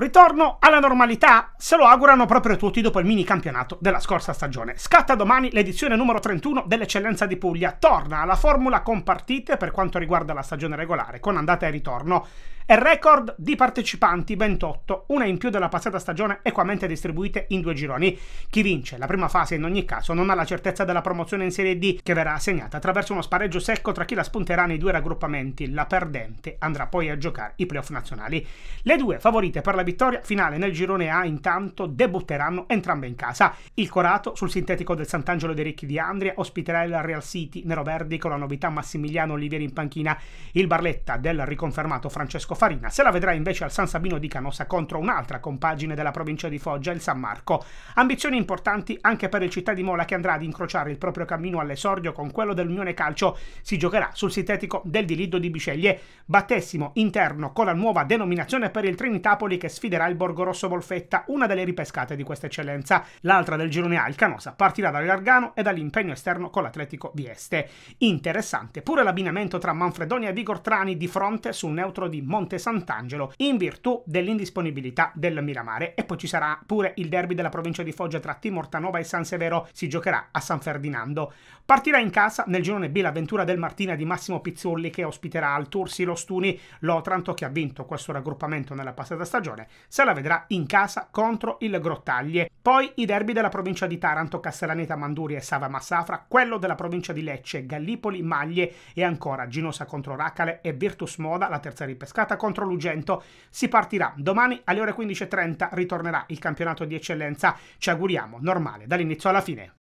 Ritorno alla normalità? Se lo augurano proprio tutti dopo il mini campionato della scorsa stagione. Scatta domani l'edizione numero 31 dell'Eccellenza di Puglia. Torna alla formula con partite per quanto riguarda la stagione regolare, con andata e ritorno. E record di partecipanti 28, una in più della passata stagione equamente distribuite in due gironi. Chi vince la prima fase in ogni caso non ha la certezza della promozione in Serie D che verrà assegnata attraverso uno spareggio secco tra chi la spunterà nei due raggruppamenti. La perdente andrà poi a giocare i playoff nazionali. Le due favorite per la vittoria finale nel girone A intanto debutteranno entrambe in casa. Il Corato sul sintetico del Sant'Angelo dei Ricchi di Andria ospiterà il Real City Nero Verdi con la novità Massimiliano Olivieri in panchina. Il Barletta del riconfermato Francesco Farina se la vedrà invece al San Sabino di Canossa contro un'altra compagine della provincia di Foggia, il San Marco. Ambizioni importanti anche per il città di Mola che andrà ad incrociare il proprio cammino all'esordio con quello dell'Unione Calcio. Si giocherà sul sintetico del Diliddo di Biceglie, battessimo interno con la nuova denominazione per il Trinitapoli che sfiderà il Borgo Rosso Volfetta, una delle ripescate di questa eccellenza. L'altra del girone A, il Canosa, partirà dal Gargano e dall'impegno esterno con l'Atletico Vieste. Interessante pure l'abbinamento tra Manfredonia e Vigortrani di fronte sul neutro di Monte Sant'Angelo in virtù dell'indisponibilità del Miramare e poi ci sarà pure il derby della provincia di Foggia tra Timortanova e San Severo, si giocherà a San Ferdinando. Partirà in casa nel girone B l'avventura del Martina di Massimo Pizzulli che ospiterà al Tursi lo Stuni, l'Otranto che ha vinto questo raggruppamento nella passata stagione stagione. Se la vedrà in casa contro il Grottaglie. Poi i derby della provincia di Taranto, Castellaneta, Manduria e Sava Massafra, quello della provincia di Lecce, Gallipoli, Maglie e ancora Ginosa contro Racale e Virtus Moda, la terza ripescata contro Lugento. Si partirà domani alle ore 15.30, ritornerà il campionato di eccellenza, ci auguriamo, normale, dall'inizio alla fine.